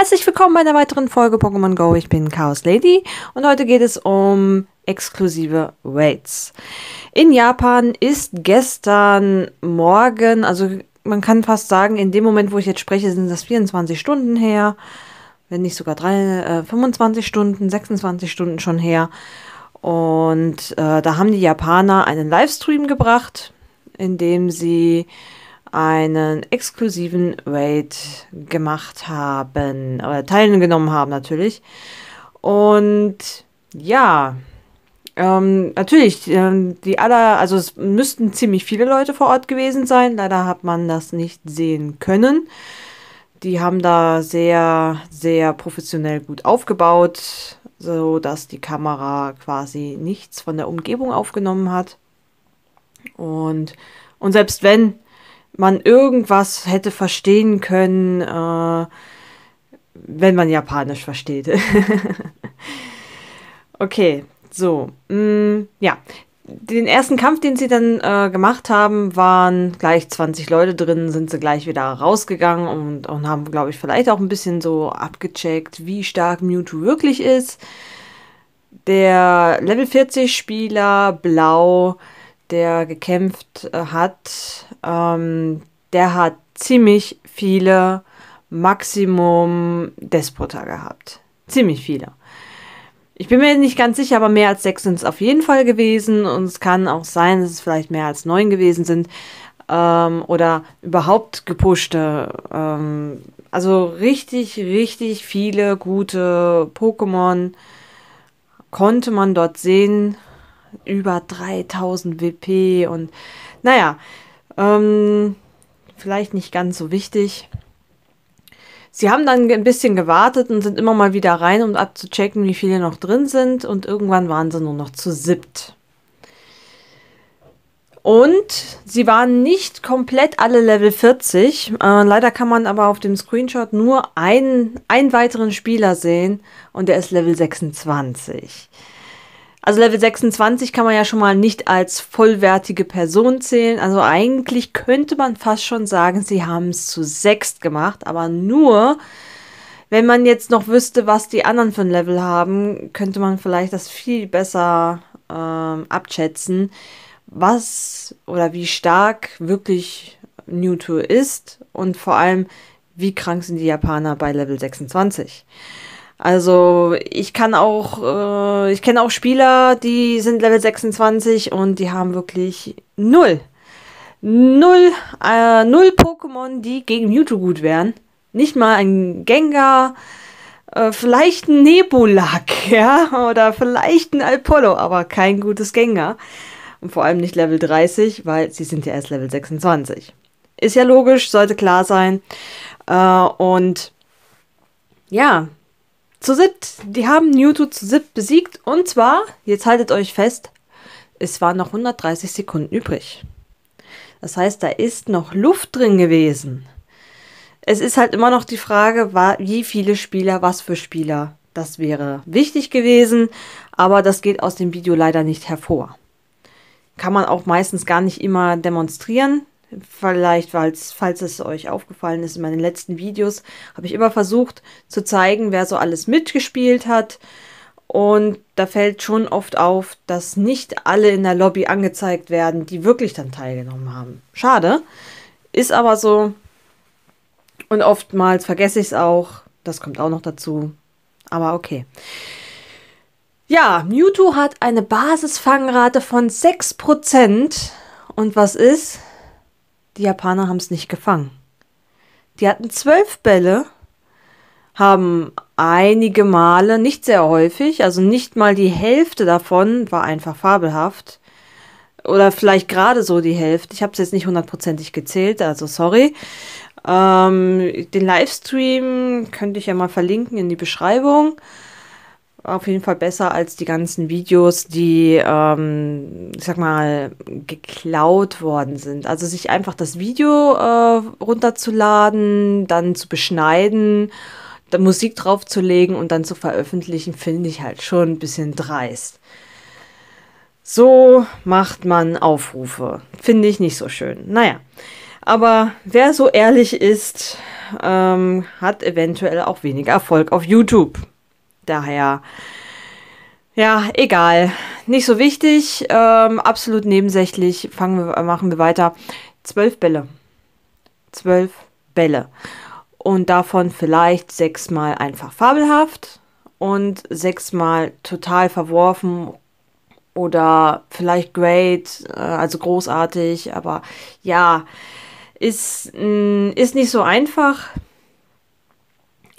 Herzlich willkommen bei einer weiteren Folge Pokémon Go. Ich bin Chaos Lady und heute geht es um exklusive Raids. In Japan ist gestern Morgen, also man kann fast sagen, in dem Moment, wo ich jetzt spreche, sind das 24 Stunden her, wenn nicht sogar drei, äh, 25 Stunden, 26 Stunden schon her. Und äh, da haben die Japaner einen Livestream gebracht, in dem sie einen exklusiven Raid gemacht haben oder äh, teilgenommen haben natürlich. Und ja, ähm, natürlich, ähm, die aller, also es müssten ziemlich viele Leute vor Ort gewesen sein. Leider hat man das nicht sehen können. Die haben da sehr, sehr professionell gut aufgebaut, so dass die Kamera quasi nichts von der Umgebung aufgenommen hat. Und, und selbst wenn, man irgendwas hätte verstehen können, äh, wenn man Japanisch versteht. okay, so. Mm, ja. Den ersten Kampf, den sie dann äh, gemacht haben, waren gleich 20 Leute drin, sind sie gleich wieder rausgegangen und, und haben, glaube ich, vielleicht auch ein bisschen so abgecheckt, wie stark Mewtwo wirklich ist. Der Level 40 Spieler Blau der gekämpft äh, hat, ähm, der hat ziemlich viele Maximum Despota gehabt. Ziemlich viele. Ich bin mir nicht ganz sicher, aber mehr als sechs sind es auf jeden Fall gewesen und es kann auch sein, dass es vielleicht mehr als neun gewesen sind ähm, oder überhaupt gepushte. Ähm, also richtig, richtig viele gute Pokémon konnte man dort sehen über 3000 WP und naja, ähm, vielleicht nicht ganz so wichtig. Sie haben dann ein bisschen gewartet und sind immer mal wieder rein, um abzuchecken, wie viele noch drin sind. Und irgendwann waren sie nur noch zu siebt. Und sie waren nicht komplett alle Level 40. Äh, leider kann man aber auf dem Screenshot nur einen, einen weiteren Spieler sehen und der ist Level 26. Also Level 26 kann man ja schon mal nicht als vollwertige Person zählen. Also eigentlich könnte man fast schon sagen, sie haben es zu sechst gemacht, aber nur, wenn man jetzt noch wüsste, was die anderen für ein Level haben, könnte man vielleicht das viel besser ähm, abschätzen, was oder wie stark wirklich Mewtwo ist und vor allem, wie krank sind die Japaner bei Level 26. Also ich kann auch, äh, ich kenne auch Spieler, die sind Level 26 und die haben wirklich null. Null, äh, null Pokémon, die gegen Mewtwo gut wären. Nicht mal ein Gengar, äh, vielleicht ein Nebulak, ja, oder vielleicht ein Alpollo, aber kein gutes Gengar. Und vor allem nicht Level 30, weil sie sind ja erst Level 26. Ist ja logisch, sollte klar sein. Äh, und ja, zu siebt, die haben Newto zu siebt besiegt und zwar, jetzt haltet euch fest, es waren noch 130 Sekunden übrig. Das heißt, da ist noch Luft drin gewesen. Es ist halt immer noch die Frage, wie viele Spieler, was für Spieler. Das wäre wichtig gewesen, aber das geht aus dem Video leider nicht hervor. Kann man auch meistens gar nicht immer demonstrieren, Vielleicht, falls, falls es euch aufgefallen ist, in meinen letzten Videos habe ich immer versucht zu zeigen, wer so alles mitgespielt hat. Und da fällt schon oft auf, dass nicht alle in der Lobby angezeigt werden, die wirklich dann teilgenommen haben. Schade, ist aber so. Und oftmals vergesse ich es auch. Das kommt auch noch dazu. Aber okay. Ja, Mewtwo hat eine Basisfangrate von 6%. Und was ist? Die Japaner haben es nicht gefangen. Die hatten zwölf Bälle, haben einige Male, nicht sehr häufig, also nicht mal die Hälfte davon war einfach fabelhaft. Oder vielleicht gerade so die Hälfte. Ich habe es jetzt nicht hundertprozentig gezählt, also sorry. Ähm, den Livestream könnte ich ja mal verlinken in die Beschreibung. Auf jeden Fall besser als die ganzen Videos, die, ähm, ich sag mal, geklaut worden sind. Also sich einfach das Video äh, runterzuladen, dann zu beschneiden, dann Musik draufzulegen und dann zu veröffentlichen, finde ich halt schon ein bisschen dreist. So macht man Aufrufe. Finde ich nicht so schön. Naja. Aber wer so ehrlich ist, ähm, hat eventuell auch weniger Erfolg auf YouTube. Daher, ja, egal. Nicht so wichtig, ähm, absolut nebensächlich. Fangen wir, äh, machen wir weiter. Zwölf Bälle. Zwölf Bälle. Und davon vielleicht sechsmal einfach fabelhaft und sechsmal total verworfen oder vielleicht great, äh, also großartig, aber ja, ist, mm, ist nicht so einfach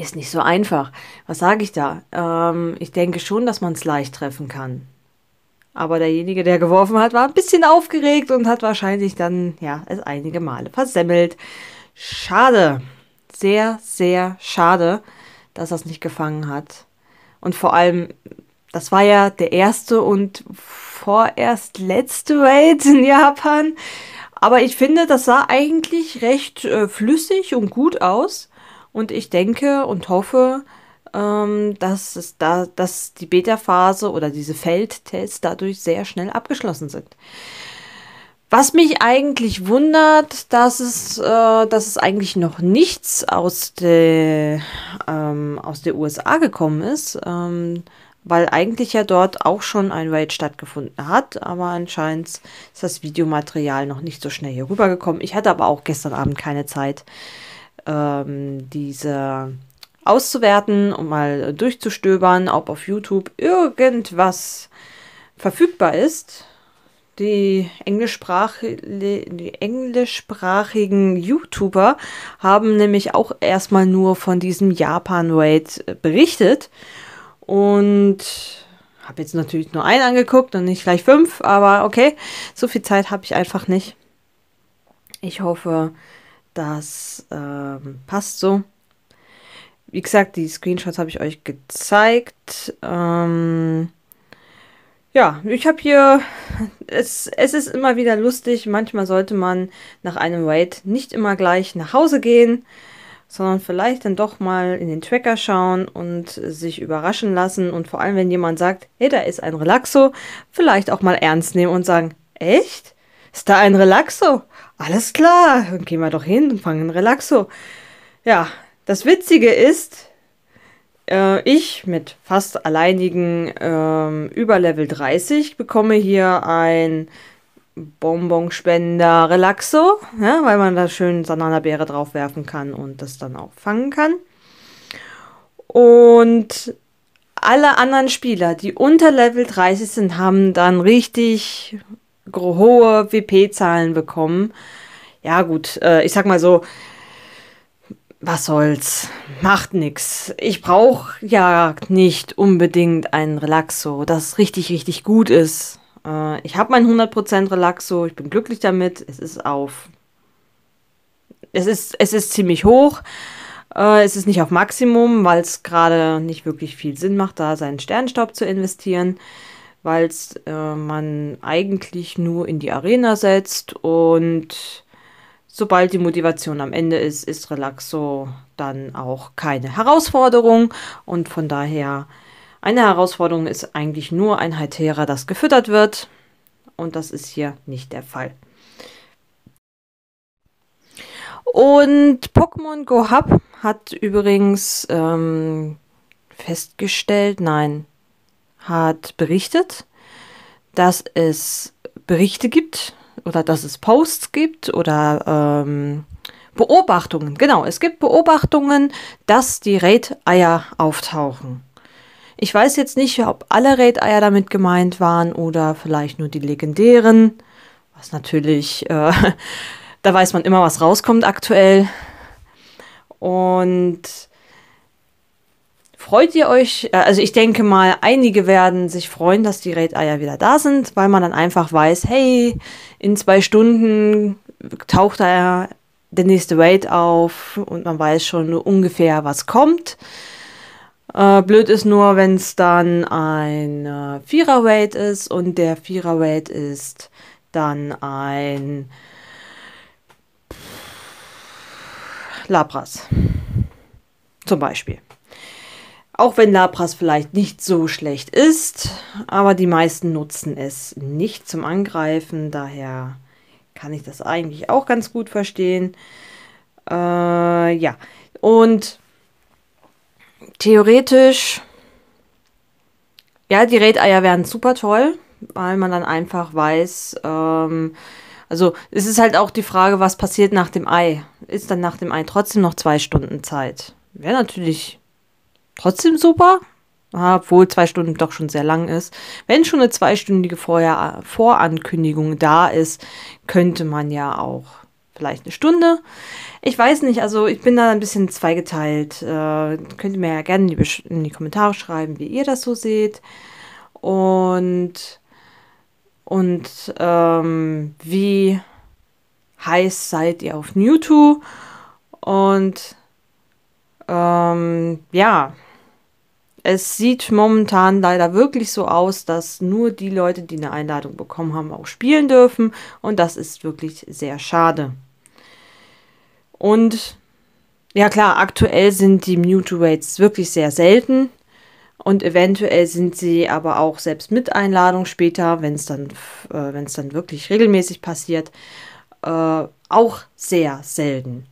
ist nicht so einfach. Was sage ich da? Ähm, ich denke schon, dass man es leicht treffen kann. Aber derjenige, der geworfen hat, war ein bisschen aufgeregt und hat wahrscheinlich dann, ja, es einige Male versemmelt. Schade. Sehr, sehr schade, dass er es nicht gefangen hat. Und vor allem, das war ja der erste und vorerst letzte Raid in Japan. Aber ich finde, das sah eigentlich recht äh, flüssig und gut aus. Und ich denke und hoffe, ähm, dass, es da, dass die Beta-Phase oder diese Feldtests dadurch sehr schnell abgeschlossen sind. Was mich eigentlich wundert, dass es, äh, dass es eigentlich noch nichts aus der, ähm, aus der USA gekommen ist, ähm, weil eigentlich ja dort auch schon ein Raid stattgefunden hat, aber anscheinend ist das Videomaterial noch nicht so schnell hier rübergekommen. Ich hatte aber auch gestern Abend keine Zeit, ähm, diese auszuwerten und mal durchzustöbern, ob auf YouTube irgendwas verfügbar ist. Die, Englischsprach die englischsprachigen YouTuber haben nämlich auch erstmal nur von diesem Japan-Raid berichtet und habe jetzt natürlich nur einen angeguckt und nicht gleich fünf, aber okay, so viel Zeit habe ich einfach nicht. Ich hoffe, das ähm, passt so. Wie gesagt, die Screenshots habe ich euch gezeigt. Ähm, ja, ich habe hier, es, es ist immer wieder lustig, manchmal sollte man nach einem Raid nicht immer gleich nach Hause gehen, sondern vielleicht dann doch mal in den Tracker schauen und sich überraschen lassen und vor allem, wenn jemand sagt, hey, da ist ein Relaxo, vielleicht auch mal ernst nehmen und sagen, echt? Ist da ein Relaxo? Alles klar, dann gehen wir doch hin und fangen Relaxo. Ja, das Witzige ist, äh, ich mit fast alleinigen ähm, über Level 30 bekomme hier ein Bonbonspender Relaxo, ja, ne, weil man da schön Sananabeere drauf werfen kann und das dann auch fangen kann. Und alle anderen Spieler, die unter Level 30 sind, haben dann richtig hohe WP-Zahlen bekommen. Ja, gut, äh, ich sag mal so, was soll's, macht nix. Ich brauch ja nicht unbedingt einen Relaxo, das richtig, richtig gut ist. Äh, ich habe mein 100% Relaxo, ich bin glücklich damit, es ist auf. Es ist, es ist ziemlich hoch. Äh, es ist nicht auf Maximum, weil es gerade nicht wirklich viel Sinn macht, da seinen Sternstaub zu investieren weil äh, man eigentlich nur in die Arena setzt und sobald die Motivation am Ende ist, ist Relaxo dann auch keine Herausforderung und von daher eine Herausforderung ist eigentlich nur ein Hytera, das gefüttert wird und das ist hier nicht der Fall. Und Pokémon Go Hub hat übrigens ähm, festgestellt, nein, hat berichtet, dass es Berichte gibt oder dass es Posts gibt oder ähm, Beobachtungen. Genau, es gibt Beobachtungen, dass die Raid-Eier auftauchen. Ich weiß jetzt nicht, ob alle Raid-Eier damit gemeint waren oder vielleicht nur die legendären. Was natürlich, äh, da weiß man immer, was rauskommt aktuell. Und freut ihr euch? Äh, also ich denke mal, einige werden sich freuen, dass die Raid-Eier wieder da sind, weil man dann einfach weiß, hey, in zwei Stunden taucht da der nächste Raid auf und man weiß schon ungefähr, was kommt. Äh, blöd ist nur, wenn es dann ein äh, Vierer-Raid ist und der Vierer-Raid ist dann ein Labras. Zum Beispiel. Auch wenn Lapras vielleicht nicht so schlecht ist, aber die meisten nutzen es nicht zum Angreifen, daher kann ich das eigentlich auch ganz gut verstehen. Äh, ja, und theoretisch, ja, die Räteier eier wären super toll, weil man dann einfach weiß, ähm, also es ist halt auch die Frage, was passiert nach dem Ei. Ist dann nach dem Ei trotzdem noch zwei Stunden Zeit? Wäre natürlich trotzdem super. Ah, obwohl zwei Stunden doch schon sehr lang ist. Wenn schon eine zweistündige Vorher Vorankündigung da ist, könnte man ja auch vielleicht eine Stunde. Ich weiß nicht, also ich bin da ein bisschen zweigeteilt. Äh, könnt ihr mir ja gerne in die, in die Kommentare schreiben, wie ihr das so seht. Und, und ähm, wie heiß seid ihr auf Mewtwo? Und ähm, ja es sieht momentan leider wirklich so aus, dass nur die Leute, die eine Einladung bekommen haben, auch spielen dürfen. Und das ist wirklich sehr schade. Und ja klar, aktuell sind die Muterates wirklich sehr selten. Und eventuell sind sie aber auch selbst mit Einladung später, wenn es dann, äh, dann wirklich regelmäßig passiert, äh, auch sehr selten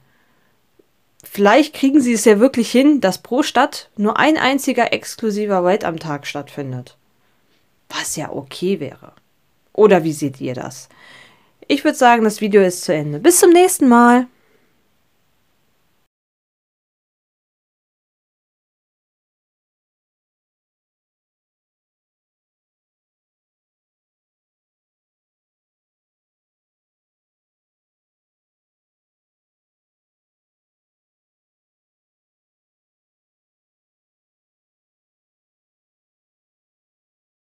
vielleicht kriegen sie es ja wirklich hin, dass pro Stadt nur ein einziger exklusiver Raid am Tag stattfindet. Was ja okay wäre. Oder wie seht ihr das? Ich würde sagen, das Video ist zu Ende. Bis zum nächsten Mal.